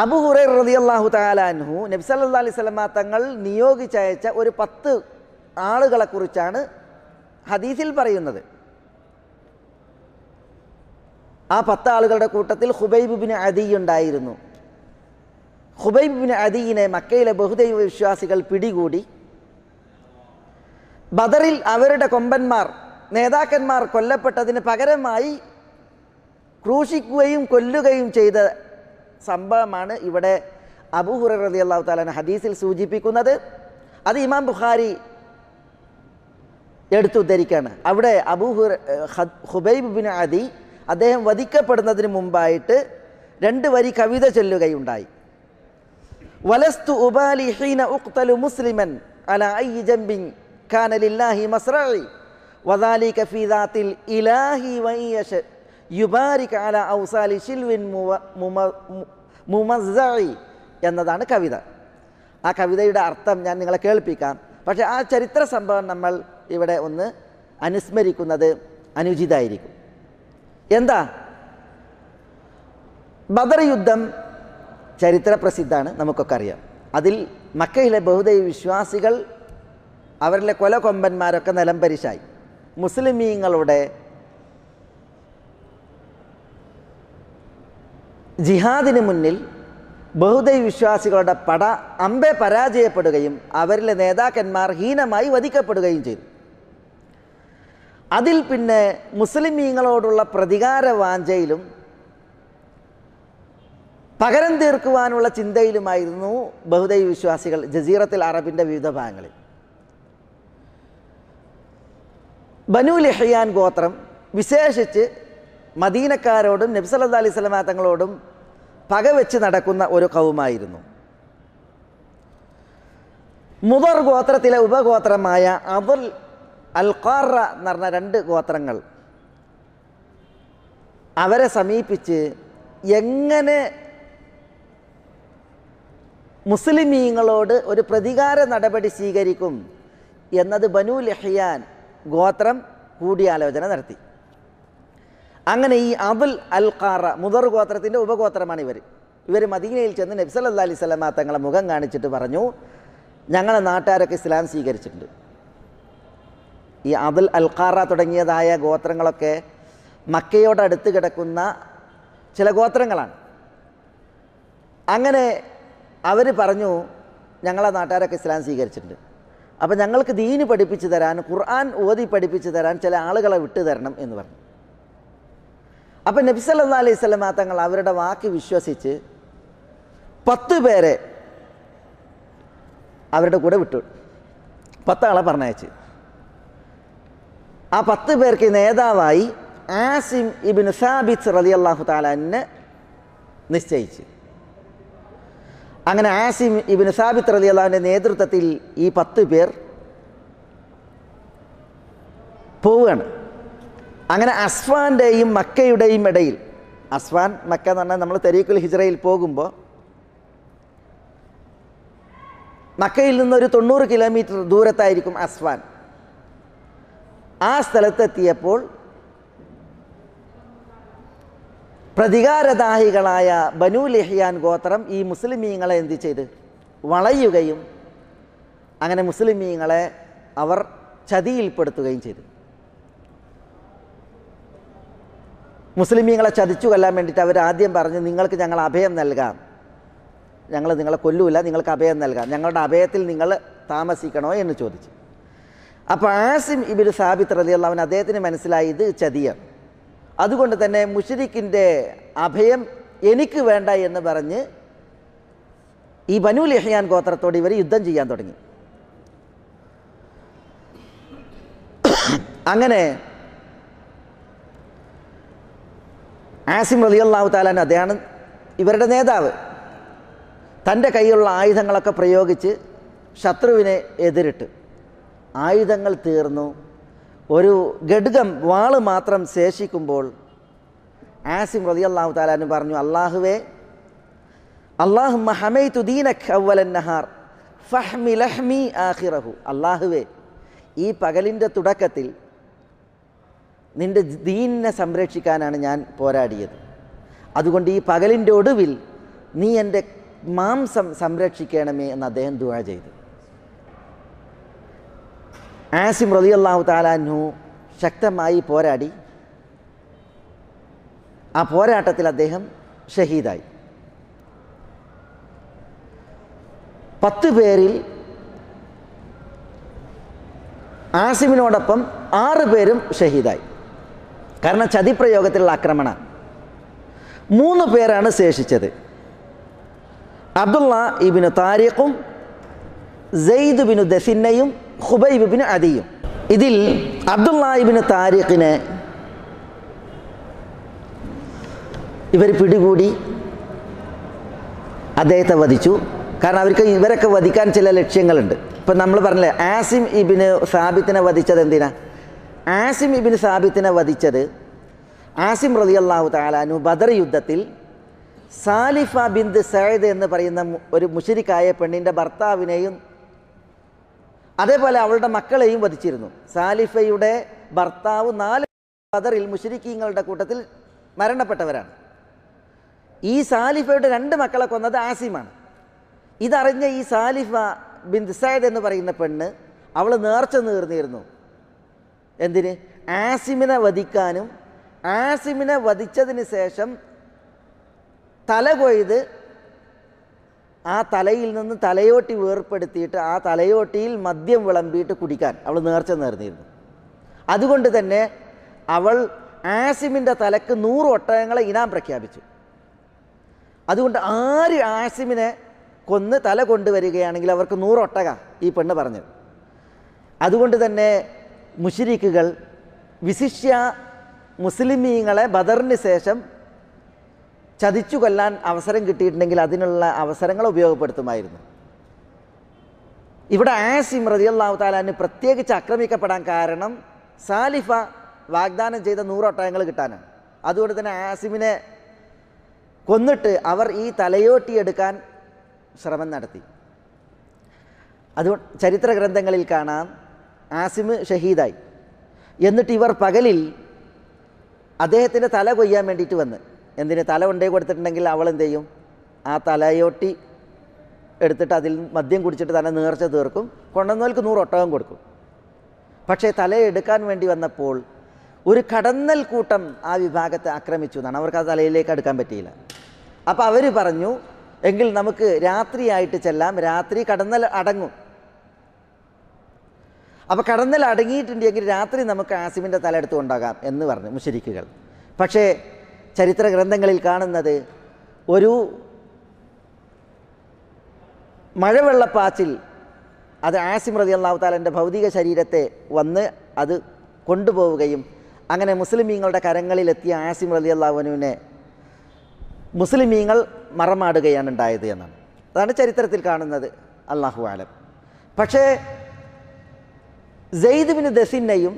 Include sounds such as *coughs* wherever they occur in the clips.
Abu hurray റതിയല്ലാഹു താലാൻഹു നബ്സല്ലാ അലൈഹി സ്വലമ തങ്ങൾ നിയോഗിച്ചയച്ച ഒരു പത്ത് ആളുകളെക്കുറിച്ചാണ് ഹദീസിൽ പറയുന്നത് ആ പത്ത് ആളുകളുടെ കൂട്ടത്തിൽ ഹുബൈബുബിന് അദി ഉണ്ടായിരുന്നു ഹുബൈബുബിന് അദീനെ മക്കയിലെ ബഹുദൈവ വിശ്വാസികൾ പിടികൂടി ബദറിൽ അവരുടെ കൊമ്പന്മാർ നേതാക്കന്മാർ കൊല്ലപ്പെട്ടതിന് പകരമായി ക്രൂശിക്കുകയും കൊല്ലുകയും ചെയ്ത സംഭവമാണ് ഇവിടെ അബൂഹുറ റതി അള്ളാഹു താലാൻ ഹദീസിൽ സൂചിപ്പിക്കുന്നത് അത് ഇമാം ബുഖാരി എടുത്തുദ്ധരിക്കുകയാണ് അവിടെ അബൂഹുർ ഹുബൈബ് ബിൻ അദി അദ്ദേഹം വധിക്കപ്പെടുന്നതിന് മുമ്പായിട്ട് രണ്ട് വരി കവിത ചൊല്ലുകയുണ്ടായി വലസ്തു ഉബാലി ഹീന ഉഖ്തലു മുസ്ലിമൻ അല ഐ ജംബിൻ കാനലില്ലാഹി മസ്രഇ വദാലിക ഫീ ഇലാഹി വൈയശ യുബാരിക് അല ഔസാലി ഷിൽവിൻ മുമസായി എന്നതാണ് കവിത ആ കവിതയുടെ അർത്ഥം ഞാൻ നിങ്ങളെ കേൾപ്പിക്കാം പക്ഷേ ആ ചരിത്ര സംഭവം നമ്മൾ ഇവിടെ ഒന്ന് അനുസ്മരിക്കുന്നത് അനുചിതായിരിക്കും എന്താ ബദർ യുദ്ധം ചരിത്ര പ്രസിദ്ധമാണ് നമുക്കൊക്കെ അറിയാം അതിൽ മക്കയിലെ ബഹുദൈവ വിശ്വാസികൾ അവരിലെ കൊലകൊമ്പന്മാരൊക്കെ നിലംപരിശായി മുസ്ലിമീങ്ങളുടെ ജിഹാദിന് മുന്നിൽ ബഹുദൈ വിശ്വാസികളുടെ പട അമ്പെ പരാജയപ്പെടുകയും അവരിലെ നേതാക്കന്മാർ ഹീനമായി വധിക്കപ്പെടുകയും ചെയ്തു അതിൽ പിന്നെ മുസ്ലിമീങ്ങളോടുള്ള പ്രതികാര വാഞ്ചയിലും പകരം തീർക്കുവാനുള്ള ചിന്തയിലുമായിരുന്നു ബഹുദൈ വിശ്വാസികൾ ജസീറത്തിൽ അറബിൻ്റെ വിവിധ ഭാഗങ്ങളിൽ ബനു ലഹയാൻ ഗോത്രം വിശേഷിച്ച് മദീനക്കാരോടും നബ്സല്ലാ അലൈഹി സ്വലമാ തങ്ങളോടും പക വെച്ച് നടക്കുന്ന ഒരു കവുമായിരുന്നു മുദർ ഗോത്രത്തിലെ ഉപഗോത്രമായ അതുൽ അൽഖാറ എന്ന് പറഞ്ഞ രണ്ട് ഗോത്രങ്ങൾ അവരെ സമീപിച്ച് എങ്ങനെ മുസ്ലിമീങ്ങളോട് ഒരു പ്രതികാര നടപടി സ്വീകരിക്കും എന്നത് ബനു ലഹിയാൻ ഗോത്രം കൂടിയാലോചന നടത്തി അങ്ങനെ ഈ അബുൽ അൽ ഖാറ മുദർ ഗോത്രത്തിൻ്റെ ഉപഗോത്രമാണ് ഇവർ ഇവർ മദീനയിൽ ചെന്ന് നബ്സൽ അല്ലാ അലൈഹി സ്വലാമ തങ്ങളെ മുഖം കാണിച്ചിട്ട് പറഞ്ഞു ഞങ്ങളെ നാട്ടുകാരൊക്കെ ഇസ്ലാം സ്വീകരിച്ചിട്ടുണ്ട് ഈ അബുൽ അൽ ഖാറ തുടങ്ങിയതായ ഗോത്രങ്ങളൊക്കെ മക്കയോടടുത്ത് കിടക്കുന്ന ചില ഗോത്രങ്ങളാണ് അങ്ങനെ അവർ പറഞ്ഞു ഞങ്ങളെ നാട്ടുകാരൊക്കെ ഇസ്ലാം സ്വീകരിച്ചിട്ടുണ്ട് അപ്പോൾ ഞങ്ങൾക്ക് ദീന് പഠിപ്പിച്ചു തരാൻ ഖുർആൻ ഓതി പഠിപ്പിച്ചു തരാൻ ചില ആളുകളെ വിട്ടു തരണം എന്ന് പറഞ്ഞു അപ്പം നബിസല്ലാ അലൈഹി സ്വലമ തങ്ങൾ അവരുടെ വാക്ക് വിശ്വസിച്ച് പത്ത് പേരെ അവരുടെ കൂടെ വിട്ടു പത്താളെ പറഞ്ഞയച്ച് ആ പത്ത് പേർക്ക് നേതാവായി ആസിം ഇബിൻ സാബിത്ത് റലി അള്ളാഹു താലാനെ നിശ്ചയിച്ച് അങ്ങനെ ആസിം ഇബിൻ സാബിത്ത് റലി അള്ളാഹുവിൻ്റെ നേതൃത്വത്തിൽ ഈ പത്ത് പേർ പോവുകയാണ് അങ്ങനെ അസ്വാൻ്റെയും മക്കയുടെയും ഇടയിൽ അസ്വാൻ മക്ക എന്ന് പറഞ്ഞാൽ നമ്മൾ തെരീക്കുൽ ഹിജ്റയിൽ പോകുമ്പോൾ മക്കയിൽ നിന്നൊരു തൊണ്ണൂറ് കിലോമീറ്റർ ദൂരത്തായിരിക്കും അസ്വാൻ ആ സ്ഥലത്തെത്തിയപ്പോൾ പ്രതികാരദാഹികളായ ബനു ലഹിയാൻ ഗോത്രം ഈ മുസ്ലിമീങ്ങളെ എന്ത് ചെയ്ത് വളയുകയും അങ്ങനെ മുസ്ലിമീങ്ങളെ അവർ ചതിയിൽപ്പെടുത്തുകയും ചെയ്തു മുസ്ലിമീങ്ങളെ ചതിച്ചു കൊല്ലാൻ വേണ്ടിയിട്ട് അവർ ആദ്യം പറഞ്ഞ് നിങ്ങൾക്ക് ഞങ്ങൾ അഭയം നൽകാം ഞങ്ങൾ നിങ്ങളെ കൊല്ലൂല നിങ്ങൾക്ക് അഭയം നൽകാം ഞങ്ങളുടെ അഭയത്തിൽ നിങ്ങൾ താമസിക്കണോ എന്ന് ചോദിച്ചു അപ്പോൾ ആസിം ഇബിൻ സാബിത്ത് റലി അള്ളവൻ അദ്ദേഹത്തിന് മനസ്സിലായി ഇത് ചതിയാണ് അതുകൊണ്ട് തന്നെ മുഷരിഖിൻ്റെ അഭയം എനിക്ക് വേണ്ട എന്ന് പറഞ്ഞ് ഈ ബനു ലഹ്യാൻ ഗോത്രത്തോട് ഇവർ യുദ്ധം ചെയ്യാൻ തുടങ്ങി *coughs* അങ്ങനെ ആസിം അലി അള്ളാഹു താലാൻ അദ്ദേഹമാണ് ഇവരുടെ നേതാവ് തൻ്റെ കൈയിലുള്ള ആയുധങ്ങളൊക്കെ പ്രയോഗിച്ച് ശത്രുവിനെ എതിരിട്ട് ആയുധങ്ങൾ തീർന്നു ഒരു ഘടകം വാള് മാത്രം ശേഷിക്കുമ്പോൾ ആസിം റതി അള്ളാഹു താലാൻ പറഞ്ഞു അള്ളാഹുവേ അള്ളാഹു മഹമൈതു ദീനഖ് അവലന്നഹാർ നഹാർ ഫഹ്മി ലഹ്മി ആഹിറഹു അള്ളാഹുവേ ഈ പകലിൻ്റെ തുടക്കത്തിൽ നിൻ്റെ ദീനിനെ സംരക്ഷിക്കാനാണ് ഞാൻ പോരാടിയത് അതുകൊണ്ട് ഈ പകലിൻ്റെ ഒടുവിൽ നീ എൻ്റെ മാംസം സംരക്ഷിക്കണമേ എന്ന് അദ്ദേഹം ദുവാ ചെയ്തു ആസിം റതിയല്ലാഹു താലാഹു ശക്തമായി പോരാടി ആ പോരാട്ടത്തിൽ അദ്ദേഹം ഷഹീദായി പത്ത് പേരിൽ ആസിമിനോടൊപ്പം ആറ് പേരും ഷഹീദായി കാരണം ചതിപ്രയോഗത്തിലുള്ള ആക്രമണ മൂന്ന് പേരാണ് ശേഷിച്ചത് അബ്ദുള്ള ഇബിന് താരിഖും സെയ്ദ് ബിനു ദസിന്നയും ഹുബൈബ് ബിന് അദിയും ഇതിൽ അബ്ദുള്ള ഇബിന് താരിഖിനെ ഇവർ പിടികൂടി അദ്ദേഹത്തെ വധിച്ചു കാരണം അവർക്ക് ഇവരൊക്കെ വധിക്കാൻ ചില ലക്ഷ്യങ്ങളുണ്ട് ഇപ്പം നമ്മൾ പറഞ്ഞില്ലേ ആസിം ഇബിന് സാബിത്തിനെ വധിച്ചത് എന്തിനാണ് ആസിം ഇബിൻ സാബിത്തിനെ വധിച്ചത് ആസിം റതി അള്ളാഹു താലാനു ബദർ യുദ്ധത്തിൽ സാലിഫ ബിന്ദ് സൈദ് എന്ന് പറയുന്ന ഒരു മുഷരിക്കായ പെണ്ണിൻ്റെ ഭർത്താവിനെയും അതേപോലെ അവളുടെ മക്കളെയും വധിച്ചിരുന്നു സാലിഫയുടെ ഭർത്താവ് നാല് ബദറിൽ മുഷരിക്കീങ്ങളുടെ കൂട്ടത്തിൽ മരണപ്പെട്ടവരാണ് ഈ സാലിഫയുടെ രണ്ട് മക്കളെ കൊന്നത് ആസിമാണ് ഇതറിഞ്ഞ ഈ സാലിഫ ബിന്ദ് സൈദ് എന്ന് പറയുന്ന പെണ്ണ് അവൾ നേർച്ച നേർന്നിരുന്നു എന്തിന് ആസിമിനെ വധിക്കാനും ആസിമിനെ വധിച്ചതിന് ശേഷം തല കൊയ്ത് ആ തലയിൽ നിന്ന് തലയോട്ടി വേർപ്പെടുത്തിയിട്ട് ആ തലയോട്ടിയിൽ മദ്യം വിളമ്പിയിട്ട് കുടിക്കാൻ അവൾ നേർച്ച നേർന്നിരുന്നു അതുകൊണ്ട് തന്നെ അവൾ ആസിമിൻ്റെ തലക്ക് നൂറ് ഒട്ടകങ്ങളെ ഇനാം പ്രഖ്യാപിച്ചു അതുകൊണ്ട് ആര് ആസിമിനെ കൊന്ന് തല കൊണ്ടുവരികയാണെങ്കിൽ അവർക്ക് നൂറൊട്ടക ഈ പെണ്ണ് പറഞ്ഞത് അതുകൊണ്ട് തന്നെ മുഷിരിക്കുകൾ വിശിഷ്യ മുസ്ലിമീങ്ങളെ ബദറിന് ശേഷം ചതിച്ചു കൊല്ലാൻ അവസരം കിട്ടിയിട്ടുണ്ടെങ്കിൽ അതിനുള്ള അവസരങ്ങൾ ഉപയോഗപ്പെടുത്തുമായിരുന്നു ഇവിടെ ആസിം റതിയല്ലാഹു താലാന് പ്രത്യേകിച്ച് ആക്രമിക്കപ്പെടാൻ കാരണം സാലിഫ വാഗ്ദാനം ചെയ്ത നൂറൊട്ടയങ്ങൾ കിട്ടാനാണ് അതുകൊണ്ട് തന്നെ ആസിമിനെ കൊന്നിട്ട് അവർ ഈ തലയോട്ടിയെടുക്കാൻ ശ്രമം നടത്തി അതുകൊണ്ട് ചരിത്ര ഗ്രന്ഥങ്ങളിൽ കാണാം ആസിം ഷഹീദായി എന്നിട്ട് ഇവർ പകലിൽ അദ്ദേഹത്തിൻ്റെ തല കൊയ്യാൻ വേണ്ടിയിട്ട് വന്ന് എന്തിന് തല ഉണ്ടേ കൊടുത്തിട്ടുണ്ടെങ്കിൽ അവൾ എന്ത് ചെയ്യും ആ തലയോട്ടി എടുത്തിട്ട് അതിൽ മദ്യം കുടിച്ചിട്ട് തന്നെ നേർച്ച തീർക്കും കൊണ്ടുവന്നവർക്ക് നൂറ് ഒട്ടകം കൊടുക്കും പക്ഷേ തല എടുക്കാൻ വേണ്ടി വന്നപ്പോൾ ഒരു കടന്നൽ കൂട്ടം ആ വിഭാഗത്തെ ആക്രമിച്ചു എന്നാണ് അവർക്ക് ആ തലയിലേക്ക് എടുക്കാൻ പറ്റിയില്ല അപ്പോൾ അവർ പറഞ്ഞു എങ്കിൽ നമുക്ക് രാത്രിയായിട്ട് ചെല്ലാം രാത്രി കടന്നൽ അടങ്ങും അപ്പോൾ കടന്നൽ അടങ്ങിയിട്ടുണ്ടെങ്കിൽ രാത്രി നമുക്ക് ആസിമിൻ്റെ തലയെടുത്ത് കൊണ്ടാകാം എന്ന് പറഞ്ഞു മുഷരിക്കുകൾ പക്ഷേ ചരിത്ര ഗ്രന്ഥങ്ങളിൽ കാണുന്നത് ഒരു മഴവെള്ളപ്പാച്ചിൽ അത് ആസിം റതി അള്ളാഹു താലൻ്റെ ഭൗതിക ശരീരത്തെ വന്ന് അത് കൊണ്ടുപോവുകയും അങ്ങനെ മുസ്ലിമീങ്ങളുടെ കരങ്ങളിലെത്തിയ ആസിം റതി അള്ളാഹുനുവിനെ മുസ്ലിമീങ്ങൾ മറമാടുകയാണ് ഉണ്ടായത് എന്നാണ് അതാണ് ചരിത്രത്തിൽ കാണുന്നത് അള്ളാഹു ആലം പക്ഷേ സെയ്ദ്ബിന് ദസിന്നയും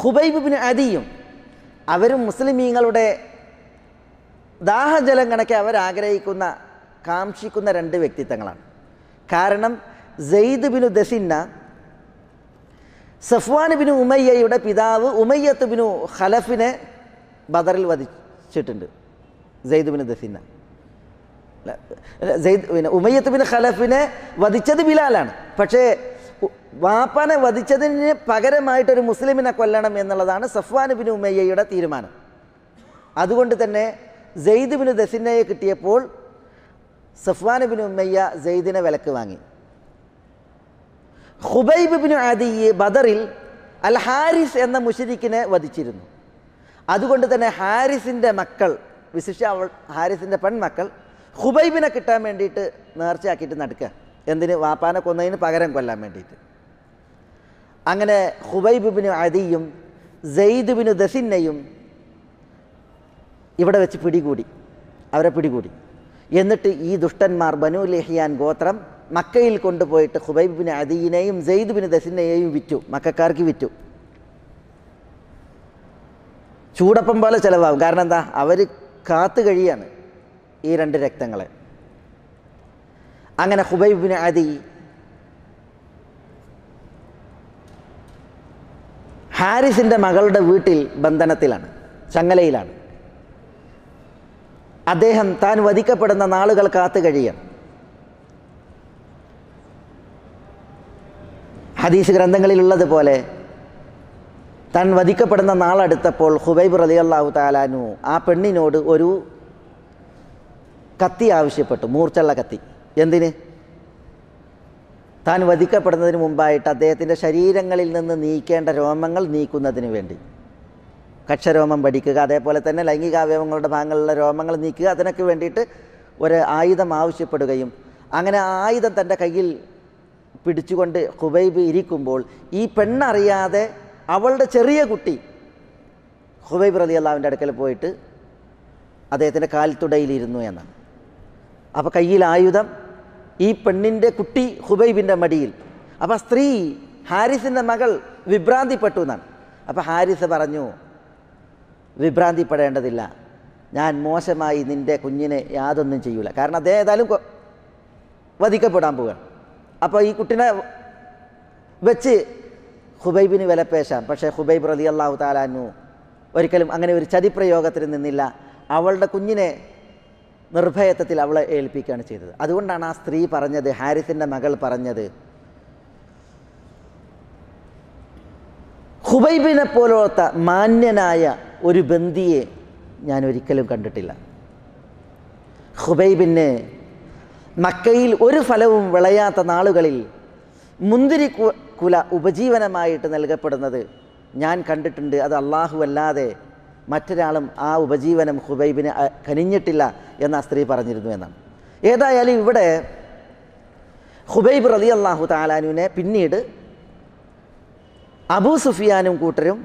ഹുബൈബിന് അദിയും അവരും മുസ്ലിമീങ്ങളുടെ ദാഹജലം കണക്കെ അവരാഗ്രഹിക്കുന്ന കാക്ഷിക്കുന്ന രണ്ട് വ്യക്തിത്വങ്ങളാണ് കാരണം സെയ്ദ് ബിനു ദസിന്ന സഫ്വാൻ ബിനു ഉമയ്യയുടെ പിതാവ് ഉമയ്യത്ത് ബിനു ഖലഫിനെ ബദറിൽ വധിച്ചിട്ടുണ്ട് സെയ്ദ് ബിനു ദസിന്ന സെയ്ദ് പിന്നെ ഉമയ്യത്ത് ബിൻ ഖലഫിനെ വധിച്ചത് ബിലാലാണ് പക്ഷേ വാപ്പാനെ വധിച്ചതിന് പകരമായിട്ടൊരു മുസ്ലിമിനെ കൊല്ലണം എന്നുള്ളതാണ് സഫ്വാൻ ബിൻ ഉമയ്യയുടെ തീരുമാനം അതുകൊണ്ട് തന്നെ ജെയ്ദ് ബിൻ ദസിനയെ കിട്ടിയപ്പോൾ സഫ്വാൻ ബിൻ ഉമ്മയ്യ ജെയ്ദിനെ വിലക്ക് വാങ്ങി ഹുബൈബ് ബിൻ ആദി ബദറിൽ അൽ ഹാരിസ് എന്ന മുഷരിക്കിനെ വധിച്ചിരുന്നു അതുകൊണ്ട് തന്നെ ഹാരിസിൻ്റെ മക്കൾ വിശിഷ്ട അവൾ ഹാരിസിൻ്റെ പെൺമക്കൾ ഹുബൈബിനെ കിട്ടാൻ വേണ്ടിയിട്ട് നേർച്ചയാക്കിയിട്ട് നടക്കുക എന്തിന് വാപ്പാനെ കൊന്നതിന് പകരം കൊല്ലാൻ വേണ്ടിയിട്ട് അങ്ങനെ ഹുബൈബിന് അതിയും സെയ്ദുബിന് ദസിന്നയും ഇവിടെ വെച്ച് പിടികൂടി അവരെ പിടികൂടി എന്നിട്ട് ഈ ദുഷ്ടന്മാർ ബനു ലഹിയാൻ ഗോത്രം മക്കയിൽ കൊണ്ടുപോയിട്ട് ഹുബൈബിന് അദീനെയും സെയ്ദുബിന് ദസിനെയും വിറ്റു മക്കാർക്ക് വിറ്റു ചൂടപ്പം പോലെ ചിലവാകും കാരണം എന്താ അവർ കാത്തു കഴിയാണ് ഈ രണ്ട് രക്തങ്ങളെ അങ്ങനെ ഹുബൈബിന് അതി ഹാരിസിൻ്റെ മകളുടെ വീട്ടിൽ ബന്ധനത്തിലാണ് ചങ്ങലയിലാണ് അദ്ദേഹം താൻ വധിക്കപ്പെടുന്ന നാളുകൾ കാത്തു കഴിയാണ് ഹദീസ് ഗ്രന്ഥങ്ങളിലുള്ളതുപോലെ താൻ വധിക്കപ്പെടുന്ന നാളടുത്തപ്പോൾ ഹുബൈബ് റലി അള്ളാഹു താലാനു ആ പെണ്ണിനോട് ഒരു കത്തി ആവശ്യപ്പെട്ടു മൂർച്ചള്ള കത്തി എന്തിന് താൻ വധിക്കപ്പെടുന്നതിന് മുമ്പായിട്ട് അദ്ദേഹത്തിൻ്റെ ശരീരങ്ങളിൽ നിന്ന് നീക്കേണ്ട രോമങ്ങൾ നീക്കുന്നതിന് വേണ്ടി കക്ഷരോമം പഠിക്കുക അതേപോലെ തന്നെ ലൈംഗികാവയവങ്ങളുടെ ഭാഗങ്ങളിലുള്ള രോമങ്ങൾ നീക്കുക അതിനൊക്കെ വേണ്ടിയിട്ട് ഒരു ആയുധം ആവശ്യപ്പെടുകയും അങ്ങനെ ആയുധം തൻ്റെ കയ്യിൽ പിടിച്ചുകൊണ്ട് ഹുബൈബ് ഇരിക്കുമ്പോൾ ഈ പെണ്ണറിയാതെ അവളുടെ ചെറിയ കുട്ടി ഹുബൈബ് റലി അള്ളാവിൻ്റെ അടുക്കൽ പോയിട്ട് അദ്ദേഹത്തിൻ്റെ കാൽത്തുടയിലിരുന്നു എന്നാണ് അപ്പോൾ കയ്യിൽ ആയുധം ഈ പെണ്ണിൻ്റെ കുട്ടി ഹുബൈബിൻ്റെ മടിയിൽ അപ്പോൾ സ്ത്രീ ഹാരിസിൻ്റെ മകൾ വിഭ്രാന്തിപ്പെട്ടു എന്നാണ് അപ്പോൾ ഹാരിസ് പറഞ്ഞു വിഭ്രാന്തിപ്പെടേണ്ടതില്ല ഞാൻ മോശമായി നിൻ്റെ കുഞ്ഞിനെ യാതൊന്നും ചെയ്യൂല കാരണം അദ്ദേഹം ഏതായാലും വധിക്കപ്പെടാൻ പോവുകയാണ് അപ്പോൾ ഈ കുട്ടിനെ വെച്ച് ഹുബൈബിന് വിലപ്പേശാം പക്ഷേ ഹുബൈബ് റലി അള്ളാഹു താലാനു ഒരിക്കലും അങ്ങനെ ഒരു ചതിപ്രയോഗത്തിന് നിന്നില്ല അവളുടെ കുഞ്ഞിനെ നിർഭയത്വത്തിൽ അവളെ ഏൽപ്പിക്കുകയാണ് ചെയ്തത് അതുകൊണ്ടാണ് ആ സ്ത്രീ പറഞ്ഞത് ഹാരിസിൻ്റെ മകൾ പറഞ്ഞത് ഹുബൈബിനെ പോലത്ത മാന്യനായ ഒരു ബന്ദിയെ ഞാൻ ഒരിക്കലും കണ്ടിട്ടില്ല ഹുബൈബിന് മക്കയിൽ ഒരു ഫലവും വിളയാത്ത നാളുകളിൽ മുന്തിരി കുല ഉപജീവനമായിട്ട് നൽകപ്പെടുന്നത് ഞാൻ കണ്ടിട്ടുണ്ട് അത് അല്ലാഹു അല്ലാതെ മറ്റൊരാളും ആ ഉപജീവനം ഹുബൈബിനെ കനിഞ്ഞിട്ടില്ല എന്ന് ആ സ്ത്രീ പറഞ്ഞിരുന്നു എന്നാണ് ഏതായാലും ഇവിടെ ഹുബൈബ് റലി അള്ളാഹു താലാനുവിനെ പിന്നീട് അബൂ സുഫിയാനും കൂട്ടരും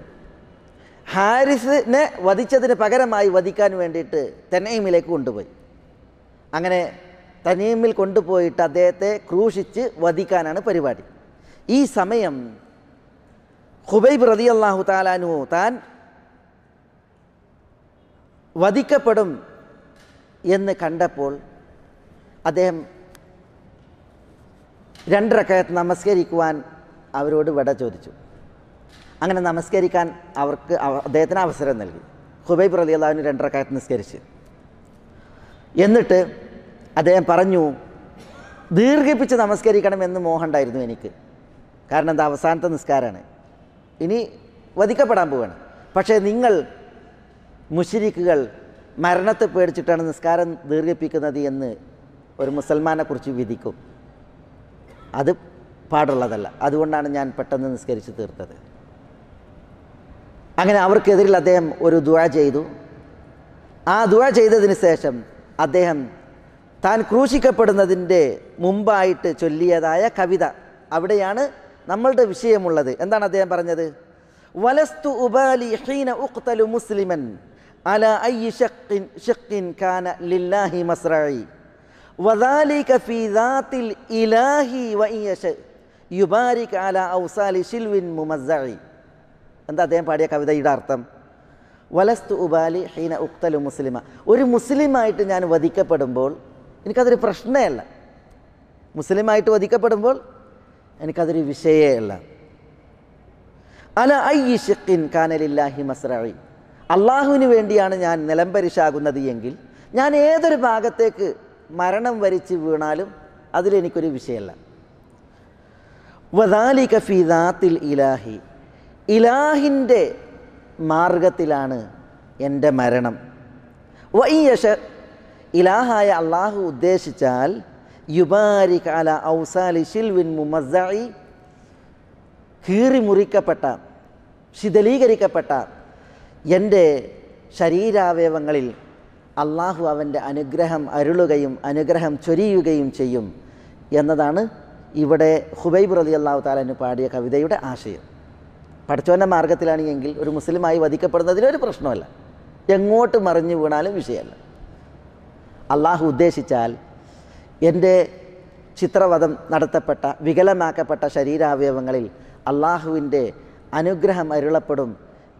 ഹാരിസിനെ വധിച്ചതിന് പകരമായി വധിക്കാൻ വേണ്ടിയിട്ട് തെനൈമിലേക്ക് കൊണ്ടുപോയി അങ്ങനെ തനീമിൽ കൊണ്ടുപോയിട്ട് അദ്ദേഹത്തെ ക്രൂശിച്ച് വധിക്കാനാണ് പരിപാടി ഈ സമയം ഹുബൈബ് റതി അള്ളാഹു താലാനു താൻ വധിക്കപ്പെടും എന്ന് കണ്ടപ്പോൾ അദ്ദേഹം രണ്ടിറക്കയത്ത് നമസ്കരിക്കുവാൻ അവരോട് വിട ചോദിച്ചു അങ്ങനെ നമസ്കരിക്കാൻ അവർക്ക് അദ്ദേഹത്തിന് അവസരം നൽകി ഹുബൈബ് റലി അള്ളാഹുവിന് രണ്ടിറക്കയത്ത് നിസ്കരിച്ച് എന്നിട്ട് അദ്ദേഹം പറഞ്ഞു ദീർഘിപ്പിച്ച് നമസ്കരിക്കണം എന്ന് മോഹമുണ്ടായിരുന്നു എനിക്ക് കാരണം എന്താ അവസാനത്തെ നിസ്കാരമാണ് ഇനി വധിക്കപ്പെടാൻ പോവുകയാണ് പക്ഷേ നിങ്ങൾ മുഷിരിക്കുകൾ മരണത്തെ പേടിച്ചിട്ടാണ് നിസ്കാരം ദീർഘിപ്പിക്കുന്നത് എന്ന് ഒരു മുസൽമാനെ കുറിച്ച് വിധിക്കും അത് പാടുള്ളതല്ല അതുകൊണ്ടാണ് ഞാൻ പെട്ടെന്ന് നിസ്കരിച്ച് തീർത്തത് അങ്ങനെ അവർക്കെതിരിൽ അദ്ദേഹം ഒരു ദുഴ ചെയ്തു ആ ദുഴ ചെയ്തതിന് ശേഷം അദ്ദേഹം താൻ ക്രൂശിക്കപ്പെടുന്നതിൻ്റെ മുമ്പായിട്ട് ചൊല്ലിയതായ കവിത അവിടെയാണ് നമ്മളുടെ വിഷയമുള്ളത് എന്താണ് അദ്ദേഹം പറഞ്ഞത് വലസ്തു ഉബാലി ഹീന ഉഖ്തലു മുസ്ലിമൻ അല ഐ ഷക്കിൻ ഷക്കിൻ കാന ലില്ലാഹി മസ്രായി വദാലിക ഫീ ദാത്തിൽ ഇലാഹി വയ്യഷ് യുബാരിക് അല ഔസാലി ഷിൽവിൻ മുമസ്സായി എന്താ അദ്ദേഹം പാടിയ കവിതയുടെ അർത്ഥം വലസ്തു ഉബാലി ഹീന ഉക്തലു മുസ്ലിമ ഒരു മുസ്ലിമായിട്ട് ഞാൻ വധിക്കപ്പെടുമ്പോൾ എനിക്കതൊരു പ്രശ്നമല്ല മുസ്ലിമായിട്ട് വധിക്കപ്പെടുമ്പോൾ എനിക്കതൊരു വിഷയമല്ല അല ഐ ഷിഖിൻ കാനലില്ലാഹി മസ്രായി അള്ളാഹുവിന് വേണ്ടിയാണ് ഞാൻ നിലംപരിശാകുന്നത് എങ്കിൽ ഞാൻ ഏതൊരു ഭാഗത്തേക്ക് മരണം വരിച്ച് വീണാലും അതിലെനിക്കൊരു വിഷയമല്ല വദാലി കഫീദാത്തിൽ ഇലാഹി ഇലാഹിൻ്റെ മാർഗത്തിലാണ് എൻ്റെ മരണം വൈയഷ ഇലാഹായ അള്ളാഹു ഉദ്ദേശിച്ചാൽ യുബാരിക് അല ഔസാലി ഷിൽവിൻ മുമ്മസായി കീറി മുറിക്കപ്പെട്ട ശിഥലീകരിക്കപ്പെട്ട എൻ്റെ ശരീരാവയവങ്ങളിൽ അള്ളാഹു അവൻ്റെ അനുഗ്രഹം അരുളുകയും അനുഗ്രഹം ചൊരിയുകയും ചെയ്യും എന്നതാണ് ഇവിടെ ഹുബൈബ് റതി അള്ളാഹു താലന് പാടിയ കവിതയുടെ ആശയം പഠിച്ചവൻ്റെ മാർഗത്തിലാണ് എങ്കിൽ ഒരു മുസ്ലിമായി വധിക്കപ്പെടുന്നതിന് ഒരു പ്രശ്നമല്ല എങ്ങോട്ട് മറിഞ്ഞു വീണാലും വിഷയമല്ല അള്ളാഹു ഉദ്ദേശിച്ചാൽ എൻ്റെ ചിത്രവധം നടത്തപ്പെട്ട വികലമാക്കപ്പെട്ട ശരീരാവയവങ്ങളിൽ അള്ളാഹുവിൻ്റെ അനുഗ്രഹം അരുളപ്പെടും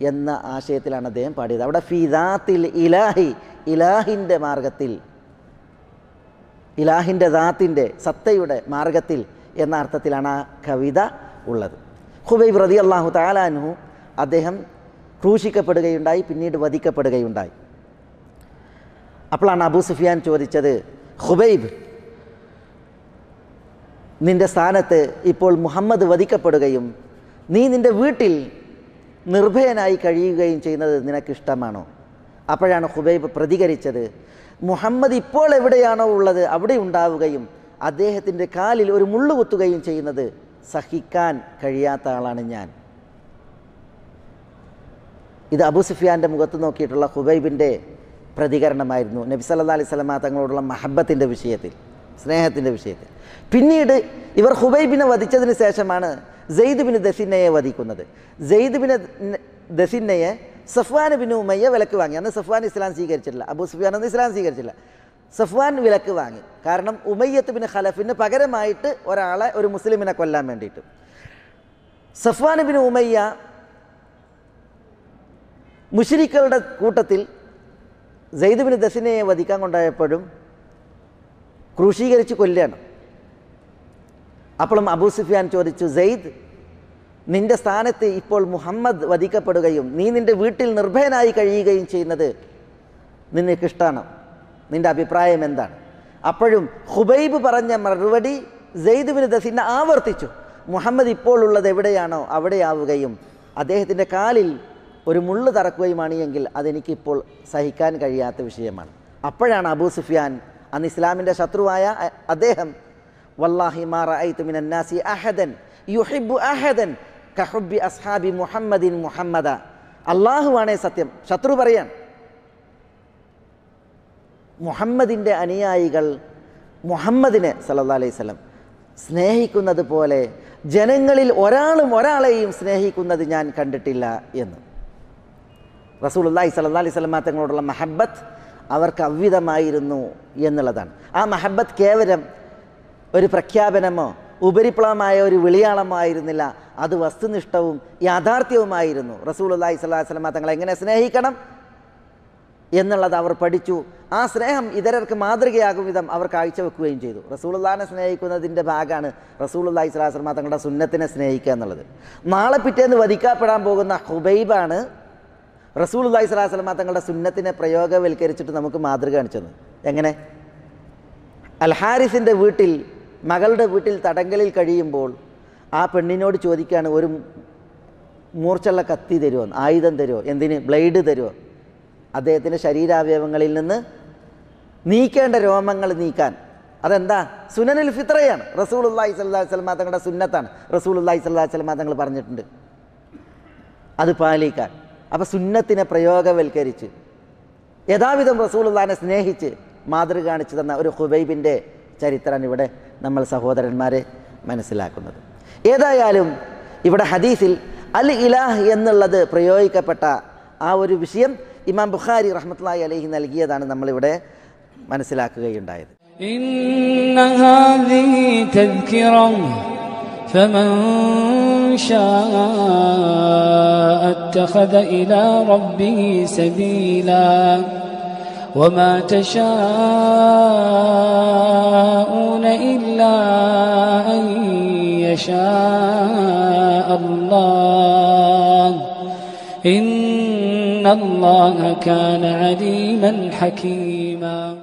എന്ന ആശയത്തിലാണ് അദ്ദേഹം പാടിയത് അവിടെ ഫിദാത്തിൽ ഇലാഹി ഇലാഹിൻ്റെ മാർഗത്തിൽ ഇലാഹിൻ്റെ ദാത്തിൻ്റെ സത്തയുടെ മാർഗത്തിൽ എന്ന അർത്ഥത്തിലാണ് ആ കവിത ഉള്ളത് ഹുബൈബ് റതി അള്ളാഹു താലാനു അദ്ദേഹം ക്രൂശിക്കപ്പെടുകയുണ്ടായി പിന്നീട് വധിക്കപ്പെടുകയുണ്ടായി അപ്പോഴാണ് അബൂ സുഫിയാൻ ചോദിച്ചത് ഹുബൈബ് നിൻ്റെ സ്ഥാനത്ത് ഇപ്പോൾ മുഹമ്മദ് വധിക്കപ്പെടുകയും നീ നിൻ്റെ വീട്ടിൽ നിർഭയനായി കഴിയുകയും ചെയ്യുന്നത് നിനക്കിഷ്ടമാണോ അപ്പോഴാണ് ഹുബൈബ് പ്രതികരിച്ചത് മുഹമ്മദ് ഇപ്പോൾ എവിടെയാണോ ഉള്ളത് അവിടെ ഉണ്ടാവുകയും അദ്ദേഹത്തിൻ്റെ കാലിൽ ഒരു മുള്ളു കുത്തുകയും ചെയ്യുന്നത് സഹിക്കാൻ കഴിയാത്ത ആളാണ് ഞാൻ ഇത് അബു സുഫിയാൻ്റെ മുഖത്ത് നോക്കിയിട്ടുള്ള ഹുബൈബിൻ്റെ പ്രതികരണമായിരുന്നു നബി സല്ലാ അലൈഹി തങ്ങളോടുള്ള മഹബത്തിൻ്റെ വിഷയത്തിൽ സ്നേഹത്തിൻ്റെ വിഷയത്തിൽ പിന്നീട് ഇവർ ഹുബൈബിനെ വധിച്ചതിന് ശേഷമാണ് ജെയ്ദ് ബിൻ ദസിന്നയെ വധിക്കുന്നത് ജെയ്ദ് ബിൻ ദസിന്നയെ സഫ്വാൻ ബിൻ ഉമയ്യ വിലക്ക് വാങ്ങി അന്ന് സഫ്വാൻ ഇസ്ലാം സ്വീകരിച്ചിട്ടില്ല അബൂ സുഫിയാൻ അന്ന് ഇസ്ലാം സ്വീകരിച്ചില്ല സഫ്വാൻ വിലക്ക് വാങ്ങി കാരണം ഉമയ്യത്ത് ബിൻ ഖലഫിന് പകരമായിട്ട് ഒരാളെ ഒരു മുസ്ലിമിനെ കൊല്ലാൻ വേണ്ടിയിട്ട് സഫ്വാൻ ബിൻ ഉമയ്യ മുഷരിക്കളുടെ കൂട്ടത്തിൽ ജെയ്ദ് ബിൻ ദസിനയെ വധിക്കാൻ കൊണ്ടായപ്പോഴും ക്രൂശീകരിച്ച് കൊല്ലണം അപ്പോൾ അബൂ സുഫിയാൻ ചോദിച്ചു സെയ്ദ് നിന്റെ സ്ഥാനത്ത് ഇപ്പോൾ മുഹമ്മദ് വധിക്കപ്പെടുകയും നീ നിന്റെ വീട്ടിൽ നിർഭയനായി കഴിയുകയും ചെയ്യുന്നത് നിനക്കിഷ്ടമാണ് നിന്റെ അഭിപ്രായം എന്താണ് അപ്പോഴും ഹുബൈബ് പറഞ്ഞ മറുപടി ജെയ്ദുബിന് ദസീന ആവർത്തിച്ചു മുഹമ്മദ് ഇപ്പോൾ ഉള്ളത് എവിടെയാണോ അവിടെയാവുകയും അദ്ദേഹത്തിൻ്റെ കാലിൽ ഒരു മുള്ളു തറക്കുകയുമാണ് എങ്കിൽ അതെനിക്കിപ്പോൾ സഹിക്കാൻ കഴിയാത്ത വിഷയമാണ് അപ്പോഴാണ് അബൂ സുഫിയാൻ അന്ന് ഇസ്ലാമിൻ്റെ ശത്രുവായ അദ്ദേഹം വല്ലാഹി മാറഅയ്തു മിനൻ നാസി അഹദൻ യുഹിബ്ബു അഹദൻ കഹുബ്ബി അസ്ഹാബി മുഹമ്മദിൻ മുഹമ്മദ അള്ളാഹുവാണേ സത്യം ശത്രു പറയാൻ മുഹമ്മദിൻ്റെ അനുയായികൾ മുഹമ്മദിനെ സല്ലാ അലൈഹി സ്വലം സ്നേഹിക്കുന്നത് പോലെ ജനങ്ങളിൽ ഒരാളും ഒരാളെയും സ്നേഹിക്കുന്നത് ഞാൻ കണ്ടിട്ടില്ല എന്ന് റസൂൽ അള്ളാഹി അലൈഹി സ്വലമ തങ്ങളോടുള്ള മഹബത്ത് അവർക്ക് അവ്വിതമായിരുന്നു എന്നുള്ളതാണ് ആ മഹബത്ത് കേവലം ഒരു പ്രഖ്യാപനമോ ഉപരിപ്ലവമായ ഒരു വിളിയാളമോ ആയിരുന്നില്ല അത് വസ്തുനിഷ്ഠവും യാഥാർത്ഥ്യവുമായിരുന്നു റസൂൽ സ്വല്ലാ സ്വലാസ്ലമ തങ്ങളെ എങ്ങനെ സ്നേഹിക്കണം എന്നുള്ളത് അവർ പഠിച്ചു ആ സ്നേഹം ഇതരർക്ക് മാതൃകയാകും വിധം അവർ കാഴ്ചവെക്കുകയും ചെയ്തു റസൂലുള്ളാഹിനെ സ്നേഹിക്കുന്നതിൻ്റെ ഭാഗമാണ് റസൂലുള്ളാഹി സ്വലാസ്ലമ തങ്ങളുടെ സുന്നത്തിനെ സ്നേഹിക്കുക എന്നുള്ളത് നാളെ പിറ്റേന്ന് വധിക്കപ്പെടാൻ പോകുന്ന ഹുബൈബാണ് റസൂലുള്ളാഹി സ്വലാസ്ലമ തങ്ങളുടെ സുന്നത്തിനെ പ്രയോഗവൽക്കരിച്ചിട്ട് നമുക്ക് മാതൃക കാണിച്ചത് എങ്ങനെ അൽഹാരിസിൻ്റെ വീട്ടിൽ മകളുടെ വീട്ടിൽ തടങ്കലിൽ കഴിയുമ്പോൾ ആ പെണ്ണിനോട് ചോദിക്കുകയാണ് ഒരു മൂർച്ചുള്ള കത്തി തരുമോ ആയുധം തരുമോ എന്തിന് ബ്ലേഡ് തരുമോ അദ്ദേഹത്തിൻ്റെ ശരീരാവയവങ്ങളിൽ നിന്ന് നീക്കേണ്ട രോമങ്ങൾ നീക്കാൻ അതെന്താ സുനനിൽ ഫിത്രയാണ് റസൂൾ അള്ളാഹി സ്വല്ലാ വസ്ലമ തങ്ങളുടെ സുന്നത്താണ് റസൂൾ അള്ളാഹി സ്വല്ലാ തങ്ങൾ പറഞ്ഞിട്ടുണ്ട് അത് പാലിക്കാൻ അപ്പോൾ സുന്നത്തിനെ പ്രയോഗവൽക്കരിച്ച് യഥാവിധം റസൂൽ അള്ളഹാനെ സ്നേഹിച്ച് മാതൃ കാണിച്ചു തന്ന ഒരു ഹുബൈബിൻ്റെ ചരിത്രമാണ് ഇവിടെ നമ്മൾ സഹോദരന്മാരെ മനസ്സിലാക്കുന്നത് ഏതായാലും ഇവിടെ ഹദീസിൽ അൽ ഇലാഹ് എന്നുള്ളത് പ്രയോഗിക്കപ്പെട്ട ആ ഒരു വിഷയം ഇമാം ബുഖാരി റഹ്മത്ലായി അലഹി നൽകിയതാണ് നമ്മളിവിടെ മനസ്സിലാക്കുകയുണ്ടായത് فمن شاء اتخذ إلا أن يشاء الله إن الله كان عليما حكيما